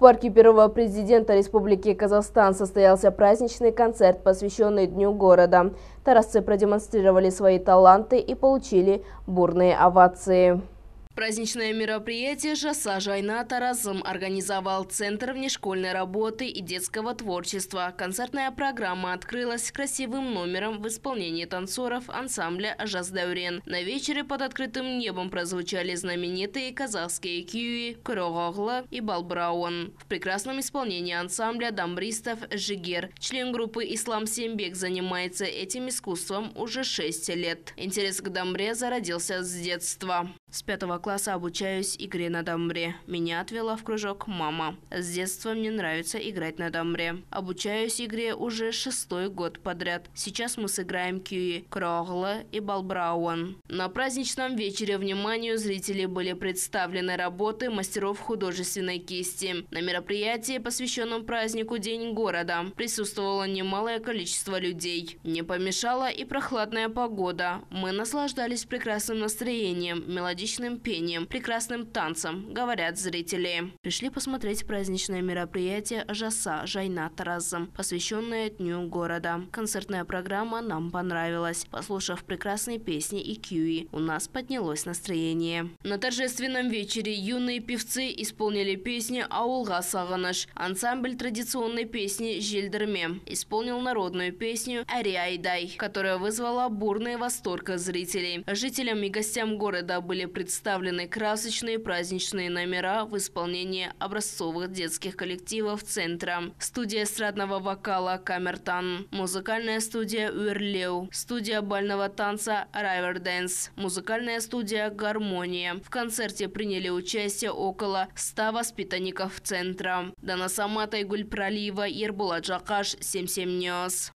парке первого президента Республики Казахстан состоялся праздничный концерт, посвященный Дню города. Тарасцы продемонстрировали свои таланты и получили бурные овации. Праздничное мероприятие «Жаса Жайна Таразым» организовал Центр внешкольной работы и детского творчества. Концертная программа открылась красивым номером в исполнении танцоров ансамбля «Жас Даурен». На вечере под открытым небом прозвучали знаменитые казахские киви, крогогла и Балбрауан В прекрасном исполнении ансамбля дамбристов «Жигер». Член группы «Ислам Сембек» занимается этим искусством уже 6 лет. Интерес к дамбре зародился с детства. С пятого класса обучаюсь игре на дамбре. Меня отвела в кружок мама. С детства мне нравится играть на дамбре. Обучаюсь игре уже шестой год подряд. Сейчас мы сыграем кьюи, крогла и балбрауан. На праздничном вечере вниманию зрителей были представлены работы мастеров художественной кисти. На мероприятии, посвященном празднику День города, присутствовало немалое количество людей. Не помешала и прохладная погода. Мы наслаждались прекрасным настроением, мелодичным мелодичным пением, прекрасным танцем, говорят зрители. Пришли посмотреть праздничное мероприятие «Жаса» Жайна Таразом, посвященное Дню города. Концертная программа нам понравилась. Послушав прекрасные песни и кьюи, у нас поднялось настроение. На торжественном вечере юные певцы исполнили песни «Аулга Саганыш», ансамбль традиционной песни «Жильдерме» исполнил народную песню «Ариайдай», которая вызвала бурный восторг зрителей. Жителям и гостям города были представлены красочные праздничные номера в исполнении образцовых детских коллективов Центра. Студия эстрадного вокала «Камертан», музыкальная студия «Уэрлеу», студия бального танца «Райвер музыкальная студия «Гармония». В концерте приняли участие около 100 воспитанников Центра. Дана Самата, Игуль Пролива, Ирбула Джакаш, 77 Ньюс.